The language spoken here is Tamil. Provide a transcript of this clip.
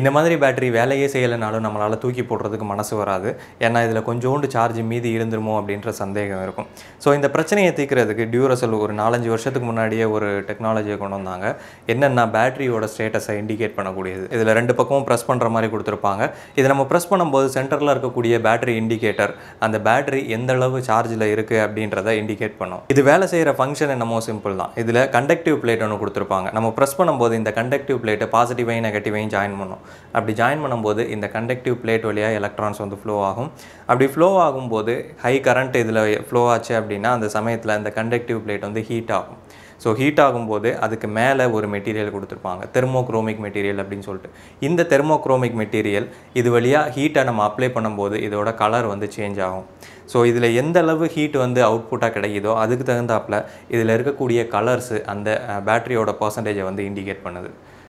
இந்த மாதிரி பேட்டரி வேலையே செய்யலைனாலும் நம்மளால் தூக்கி போடுறதுக்கு மனசு வராது ஏன்னா இதில் கொஞ்சோண்டு சார்ஜ் மீதி இருந்துருமோ அப்படின்ற சந்தேகம் இருக்கும் ஸோ இந்த பிரச்சனையை தீர்க்கிறதுக்கு டியூரசல் ஒரு நாலஞ்சு வருஷத்துக்கு முன்னாடியே ஒரு டெக்னாலஜியை கொண்டு வந்தாங்க என்னென்னா பேட்டரியோட ஸ்டேட்டஸை இண்டிகேட் பண்ணக்கூடியது இதில் ரெண்டு பக்கமும் ப்ரெஸ் பண்ணுற மாதிரி கொடுத்துருப்பாங்க இதை நம்ம ப்ரெஸ் பண்ணும்போது சென்டரில் இருக்கக்கூடிய பேட்டரி இண்டிகேட்டர் அந்த பேட்டரி எந்த அளவு சார்ஜில் இருக்குது அப்படின்றத இண்டிகேட் பண்ணும் இது வேலை செய்கிற ஃபங்க்ஷன் என்னமோ சிம்பிள் தான் இதில் கண்டக்டிவ் பிளேட் ஒன்று கொடுத்துருப்பாங்க நம்ம ப்ரெஸ் பண்ணும்போது இந்த கண்டக்டிவ் பிளேட்டை பாசிட்டிவையும் நெகட்டிவையும் ஜாயின் பண்ணும் அப்படி ஜாயின் பண்ணும்போது இந்த கண்டக்டிவ் பிளேட் வழியாக எலக்ட்ரான்ஸ் வந்து ஃப்ளோ ஆகும் அப்படி ஃப்ளோ ஆகும்போது ஹை கரண்ட் இதில் ஃப்ளோ ஆச்சு அப்படின்னா அந்த சமயத்தில் இந்த கண்டக்டிவ் பிளேட் வந்து ஹீட் ஆகும் ஸோ ஹீட் ஆகும்போது அதுக்கு மேலே ஒரு மெட்டீரியல் கொடுத்துருப்பாங்க தெர்மோக்ரோமிக் மெட்டீரியல் அப்படின்னு சொல்லிட்டு இந்த தெர்மோக்ரோமிக் மெட்டீரியல் இது வழியாக ஹீட்டை நம்ம அப்ளை பண்ணும்போது இதோட கலர் வந்து சேஞ்ச் ஆகும் ஸோ இதில் எந்த அளவு ஹீட் வந்து அவுட்புட்டாக கிடைக்குதோ அதுக்கு தகுந்தாப்பில் இதில் இருக்கக்கூடிய கலர்ஸு அந்த பேட்டரியோட பர்சன்டேஜை வந்து இண்டிகேட் பண்ணுது